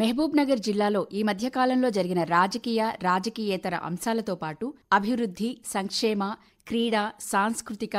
మహబూబ్నగర్ జిల్లాలో ఈ మధ్యకాలంలో జరిగిన రాజకీయ రాజకీయేతర అంశాలతో పాటు అభివృద్ధి సంక్షేమ క్రీడా సాంస్కృతిక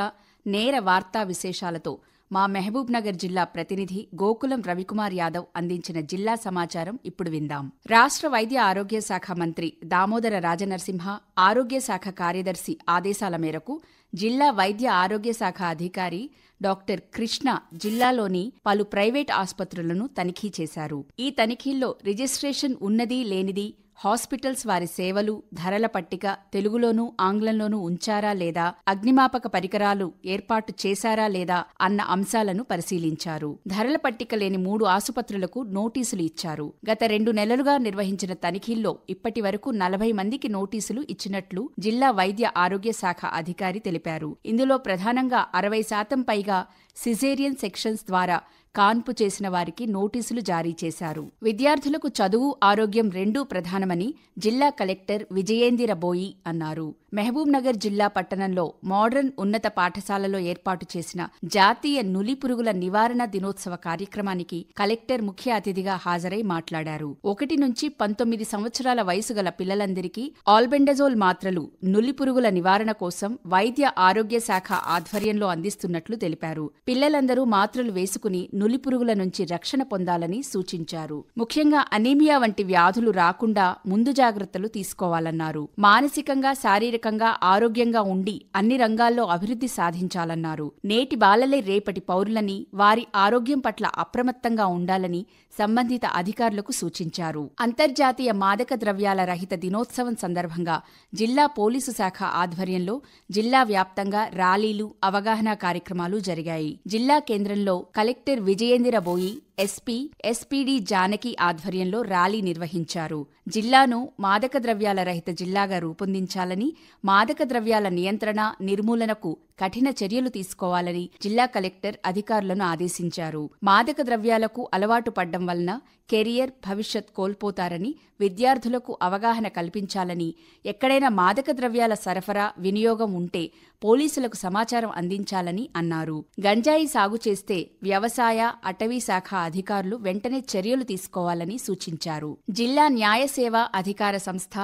నేర వార్తా విశేషాలతో మా మహబూబ్నగర్ జిల్లా ప్రతినిధి గోకులం రవికుమార్ యాదవ్ అందించిన జిల్లా సమాచారం ఇప్పుడు విందాం రాష్ట్ర వైద్య ఆరోగ్య శాఖ మంత్రి దామోదర రాజనరసింహ ఆరోగ్య శాఖ కార్యదర్శి ఆదేశాల మేరకు జిల్లా వైద్య ఆరోగ్య శాఖ అధికారి డాక్టర్ కృష్ణ జిల్లాలోని పలు ప్రైవేట్ ఆసుపత్రులను తనిఖీ చేశారు ఈ తనిఖీల్లో రిజిస్ట్రేషన్ ఉన్నది లేనిది హాస్పిటల్స్ వారి సేవలు ధరల పట్టిక తెలుగులోనూ ఆంగ్లంలోనూ ఉంచారా లేదా అగ్నిమాపక పరికరాలు ఏర్పాటు చేశారా లేదా అన్న అంశాలను పరిశీలించారు ధరల పట్టిక లేని మూడు ఆసుపత్రులకు నోటీసులు ఇచ్చారు గత రెండు నెలలుగా నిర్వహించిన తనిఖీల్లో ఇప్పటి వరకు నలభై మందికి నోటీసులు ఇచ్చినట్లు జిల్లా వైద్య ఆరోగ్య శాఖ అధికారి తెలిపారు ఇందులో ప్రధానంగా అరవై శాతం పైగా సిజేరియన్ సెక్షన్స్ ద్వారా కాన్పు చేసిన వారికి నోటీసులు జారీ చేశారు విద్యార్థులకు చదువు ఆరోగ్యం రెండూ ప్రధానమని జిల్లా కలెక్టర్ విజయేందిర బోయి అన్నారు మహబూబ్నగర్ జిల్లా పట్టణంలో మోడర్న్ ఉన్నత పాఠశాలలో ఏర్పాటు చేసిన జాతీయ నులి పురుగుల నివారణ దినోత్సవ కార్యక్రమానికి కలెక్టర్ ముఖ్య అతిథిగా హాజరై మాట్లాడారు ఒకటి నుంచి పంతొమ్మిది సంవత్సరాల వయసు గల పిల్లలందరికీ ఆల్బెండజోల్ మాత్రలు నులి పురుగుల నివారణ కోసం వైద్య ఆరోగ్య శాఖ ఆధ్వర్యంలో అందిస్తున్నట్లు తెలిపారు పిల్లలందరూ మాత్రలు వేసుకుని పురుగుల నుంచి రక్షణ పొందాలని సూచించారు ముఖ్యంగా అనీమియా వంటి వ్యాధులు రాకుండా ముందు జాగ్రత్తలు తీసుకోవాలన్నారు మానసికంగా శారీరకంగా ఆరోగ్యంగా ఉండి అన్ని రంగాల్లో అభివృద్ధి సాధించాలన్నారు నేటి బాలలే రేపటి పౌరులని వారి ఆరోగ్యం పట్ల అప్రమత్తంగా ఉండాలని సంబంధిత అధికారులకు సూచించారు అంతర్జాతీయ మాదక ద్రవ్యాల రహిత దినోత్సవం సందర్భంగా జిల్లా పోలీసు శాఖ ఆధ్వర్యంలో జిల్లా వ్యాప్తంగా ర్యాలీలు అవగాహన కార్యక్రమాలు జరిగాయి జిల్లా కేంద్రంలో కలెక్టర్ విజయేందిరబోయి ఎస్పీ ఎస్పీడి జానకి ఆధ్వర్యంలో ర్యాలీ నిర్వహించారు జిల్లాను మాదక ద్రవ్యాల రహిత జిల్లాగా రూపొందించాలని మాదక ద్రవ్యాల నియంత్రణ నిర్మూలనకు కఠిన చర్యలు తీసుకోవాలని జిల్లా కలెక్టర్ అధికారులను ఆదేశించారు మాదక ద్రవ్యాలకు అలవాటు పడ్డం వలన కెరియర్ భవిష్యత్ కోల్పోతారని విద్యార్థులకు అవగాహన కల్పించాలని ఎక్కడైనా మాదక ద్రవ్యాల సరఫరా వినియోగం ఉంటే పోలీసులకు సమాచారం అందించాలని అన్నారు గంజాయి సాగు చేస్తే వ్యవసాయ అటవీ శాఖ అధికారులు వెంటనే చర్యలు తీసుకోవాలని సూచించారు జిల్లా న్యాయసేవా అధికార సంస్థ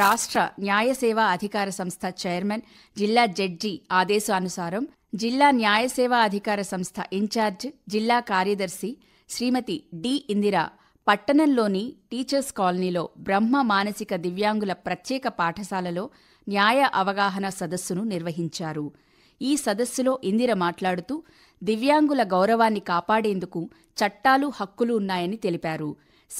రాష్ట్ర న్యాయసేవా అధికార సంస్థ చైర్మన్ జిల్లా జడ్జి ఆదేశానుసారం జిల్లా న్యాయసేవా అధికార సంస్థ ఇన్ఛార్జ్ జిల్లా కార్యదర్శి శ్రీమతి డి ఇందిరా పట్టణంలోని టీచర్స్ కాలనీలో బ్రహ్మ మానసిక దివ్యాంగుల ప్రత్యేక పాఠశాలలో న్యాయ అవగాహన సదస్సును నిర్వహించారు ఈ సదస్సులో ఇందిర మాట్లాడుతూ దివ్యాంగుల గౌరవాన్ని కాపాడేందుకు చట్టాలు హక్కులు ఉన్నాయని తెలిపారు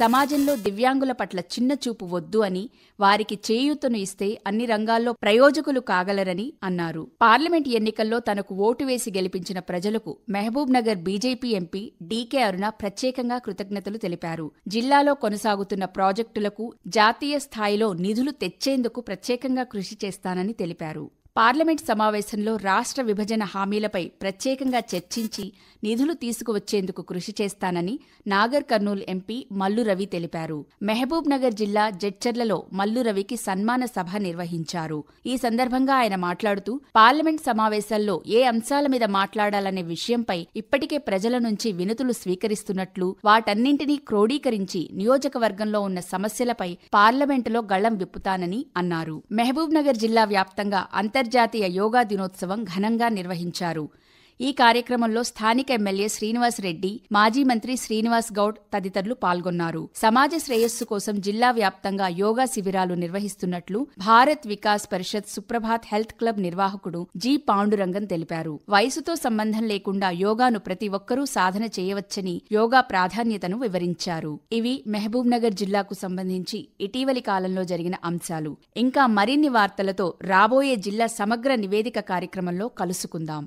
సమాజంలో దివ్యాంగుల పట్ల చిన్నచూపు వద్దు అని వారికి చేయూతను ఇస్తే అన్ని రంగాల్లో ప్రయోజకులు కాగలరని అన్నారు పార్లమెంట్ ఎన్నికల్లో తనకు ఓటు వేసి గెలిపించిన ప్రజలకు Mahbubnagar BJP MP DK Aruna ప్రత్యేకంగా కృతజ్ఞతలు తెలిపారు జిల్లాలో కొనసాగుతున్న ప్రాజెక్టులకు జాతీయ స్థాయిలో నిధులు తెచ్చేందుకు ప్రత్యేకంగా కృషి చేస్తానని తెలిపారు పార్లమెంట్ సమావేశంలో రాష్ట్ర విభజన హామీలపై ప్రత్యేకంగా చర్చించి నిధులు తీసుకువచ్చేందుకు కృషి చేస్తానని నాగర్ కర్నూల్ ఎంపీ మల్లురవి తెలిపారు మెహబూబ్ నగర్ జిల్లా జడ్చర్లలో మల్లురవికి సన్మాన సభ నిర్వహించారు ఈ సందర్భంగా ఆయన మాట్లాడుతూ పార్లమెంట్ సమావేశాల్లో ఏ అంశాల మీద మాట్లాడాలనే విషయంపై ఇప్పటికే ప్రజల నుంచి వినతులు స్వీకరిస్తున్నట్లు వాటన్నింటినీ క్రోడీకరించి నియోజకవర్గంలో ఉన్న సమస్యలపై పార్లమెంటులో గళ్లం విప్పుతానని అన్నారు మహబూబ్ నగర్ జిల్లా వ్యాప్తంగా అంతర్ అంతర్జాతీయ యోగా దినోత్సవం ఘనంగా నిర్వహించారు ఈ కార్యక్రమంలో స్థానిక ఎమ్మెల్యే శ్రీనివాస్ రెడ్డి మాజీ మంత్రి శ్రీనివాస్ గౌడ్ తదితరులు పాల్గొన్నారు సమాజ శ్రేయస్సు కోసం జిల్లా వ్యాప్తంగా యోగా శిబిరాలు నిర్వహిస్తున్నట్లు భారత్ వికాస్ పరిషత్ సుప్రభాత్ హెల్త్ క్లబ్ నిర్వాహకుడు జి పాండురంగన్ తెలిపారు వయసుతో సంబంధం లేకుండా యోగాను ప్రతి ఒక్కరూ సాధన చేయవచ్చని యోగా ప్రాధాన్యతను వివరించారు ఇవి మహబూబ్ నగర్ జిల్లాకు సంబంధించి ఇటీవలి కాలంలో జరిగిన అంశాలు ఇంకా మరిన్ని వార్తలతో రాబోయే జిల్లా సమగ్ర నివేదిక కార్యక్రమంలో కలుసుకుందాం